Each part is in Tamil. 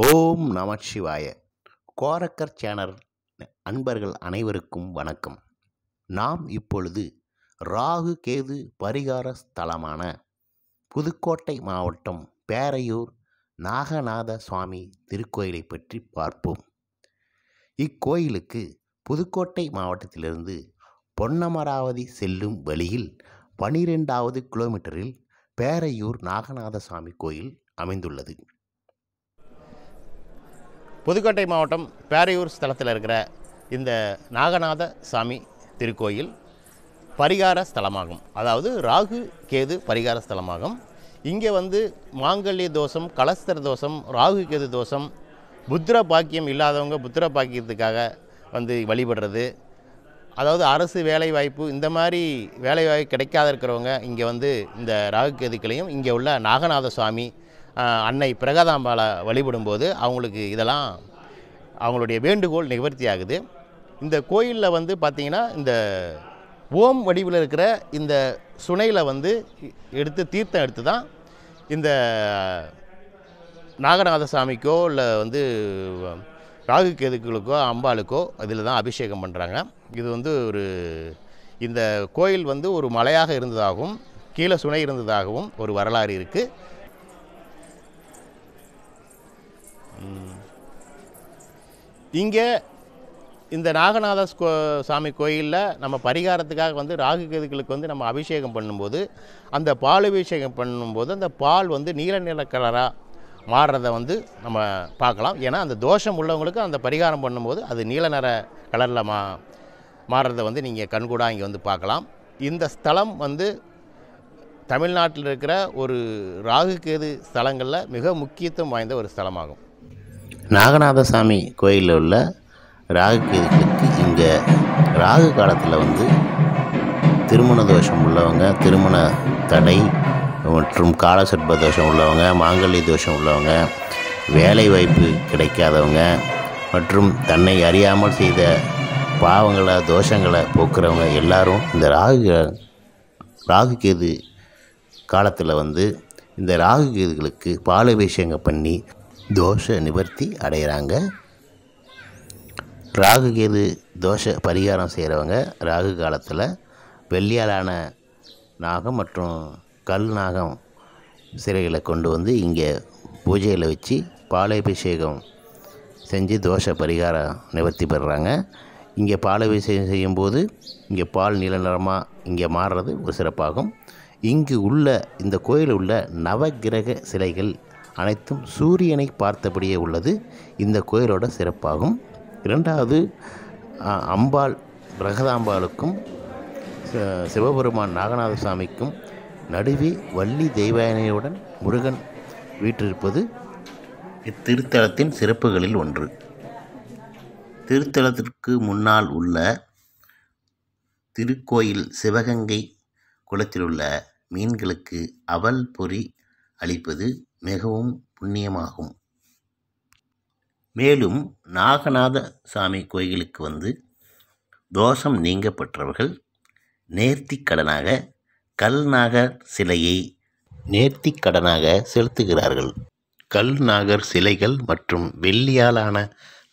ஓம் நமச்சிவாய கோரக்கர் சேனல் அன்பர்கள் அனைவருக்கும் வணக்கம் நாம் இப்பொழுது ராகு கேது பரிகார ஸ்தலமான புதுக்கோட்டை மாவட்டம் பேரையூர் நாகநாத சுவாமி திருக்கோயிலை பற்றி பார்ப்போம் இக்கோயிலுக்கு புதுக்கோட்டை மாவட்டத்திலிருந்து பொன்னமராவதி செல்லும் வழியில் பனிரெண்டாவது கிலோமீட்டரில் பேரையூர் நாகநாத சுவாமி கோயில் அமைந்துள்ளது புதுக்கோட்டை மாவட்டம் பேரையூர் ஸ்தலத்தில் இருக்கிற இந்த நாகநாத சாமி திருக்கோயில் பரிகார ஸ்தலமாகும் அதாவது ராகு கேது பரிகார ஸ்தலமாகும் இங்கே வந்து மாங்கல்ய தோஷம் கலஸ்தர தோஷம் ராகு கேது தோஷம் புத்திர பாக்கியம் இல்லாதவங்க புத்திர பாக்கியத்துக்காக வந்து வழிபடுறது அதாவது அரசு வேலைவாய்ப்பு இந்த மாதிரி வேலைவாய்ப்பு கிடைக்காத இருக்கிறவங்க இங்கே வந்து இந்த ராகு கேதுக்களையும் இங்கே உள்ள நாகநாத சுவாமி அன்னை பிரகதாம்பாளை வழிபடும்போது அவங்களுக்கு இதெல்லாம் அவங்களுடைய வேண்டுகோள் நிவர்த்தி ஆகுது இந்த கோயிலில் வந்து பார்த்திங்கன்னா இந்த ஓம் வடிவில் இருக்கிற இந்த சுனையில் வந்து எடுத்து தீர்த்தம் எடுத்து தான் இந்த நாகநாத சாமிக்கோ இல்லை வந்து ராகு கேதுக்களுக்கோ அம்பாளுக்கோ இதில் தான் அபிஷேகம் பண்ணுறாங்க இது வந்து ஒரு இந்த கோயில் வந்து ஒரு மலையாக இருந்ததாகவும் கீழே சுனை இருந்ததாகவும் ஒரு வரலாறு இருக்குது இங்கே இந்த நாகநாத சாமி கோயிலில் நம்ம பரிகாரத்துக்காக வந்து ராகு கேதுகளுக்கு வந்து நம்ம அபிஷேகம் பண்ணும்போது அந்த பால் அபிஷேகம் பண்ணும்போது அந்த பால் வந்து நீல நில கலராக மாறுறத வந்து நம்ம பார்க்கலாம் ஏன்னா அந்த தோஷம் உள்ளவங்களுக்கு அந்த பரிகாரம் பண்ணும்போது அது நீல நிற கலரில் மா மாறுறதை வந்து நீங்கள் கண்கூடாக இங்கே வந்து பார்க்கலாம் இந்த ஸ்தலம் வந்து தமிழ்நாட்டில் இருக்கிற ஒரு ராகு கேது ஸ்தலங்களில் மிக முக்கியத்துவம் வாய்ந்த ஒரு ஸ்தலமாகும் நாகநாதசாமி கோயிலில் உள்ள ராகுக்கு இங்கே ராகு காலத்தில் வந்து திருமண தோஷம் உள்ளவங்க திருமண தடை மற்றும் காலசர்ப தோஷம் உள்ளவங்க மாங்கல்ய தோஷம் உள்ளவங்க வேலை வாய்ப்பு கிடைக்காதவங்க மற்றும் தன்னை அறியாமல் செய்த பாவங்களை தோஷங்களை போக்குறவங்க எல்லாரும் இந்த ராகு ராகு கேது காலத்தில் வந்து இந்த ராகு கேதுகளுக்கு பாலபிஷேகம் பண்ணி தோஷ நிவர்த்தி அடைகிறாங்க கேது தோஷ பரிகாரம் செய்கிறவங்க ராகு காலத்தில் வெள்ளியாலான நாகம் மற்றும் கல் நாகம் சிறைகளை கொண்டு வந்து இங்கே பூஜையில் வச்சு பாலாபிஷேகம் செஞ்சு தோஷ பரிகாரம் நிவர்த்தி பெறுறாங்க இங்கே பாலாபிஷேகம் செய்யும்போது இங்கே பால் நீல நிறமாக இங்கே மாறுறது ஒரு சிறப்பாகும் இங்கு உள்ள இந்த கோயிலில் உள்ள நவகிரக சிலைகள் அனைத்தும் சூரியனை பார்த்தபடியே உள்ளது இந்த கோயிலோட சிறப்பாகும் இரண்டாவது அம்பாள் பிரகதாம்பாளுக்கும் சிவபெருமான் நாகநாத சுவாமிக்கும் நடுவே வள்ளி தெய்வானையுடன் முருகன் வீற்றிருப்பது இத்திருத்தலத்தின் சிறப்புகளில் ஒன்று திருத்தலத்திற்கு முன்னால் உள்ள திருக்கோயில் சிவகங்கை குளத்திலுள்ள மீன்களுக்கு அவல் பொறி அளிப்பது மிகவும் புண்ணியமாகும் மேலும் நாகநாத சாமி கோயிலுக்கு வந்து தோஷம் நீங்கப்பட்டவர்கள் நேர்த்திக்கடனாக கல்நாகர் சிலையை நேர்த்திக்கடனாக செலுத்துகிறார்கள் கல்நாகர் சிலைகள் மற்றும் வெள்ளியாலான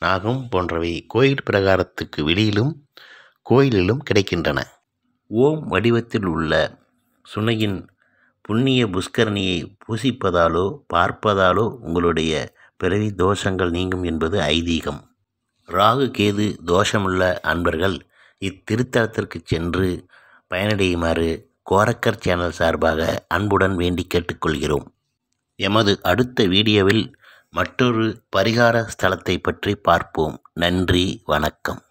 நாகம் போன்றவை கோயில் பிரகாரத்துக்கு வெளியிலும் கோயிலிலும் கிடைக்கின்றன ஓம் வடிவத்தில் உள்ள சுனையின் புண்ணிய புஷ்கரணியை பூசிப்பதாலோ பார்ப்பதாலோ உங்களுடைய பிறவி தோஷங்கள் நீங்கும் என்பது ஐதீகம் ராகு கேது தோஷமுள்ள அன்பர்கள் இத்திருத்தலத்திற்கு சென்று பயனடையுமாறு கோரக்கர் சேனல் சார்பாக அன்புடன் வேண்டி கேட்டுக்கொள்கிறோம் எமது அடுத்த வீடியோவில் மற்றொரு பரிகார ஸ்தலத்தை பற்றி பார்ப்போம் நன்றி வணக்கம்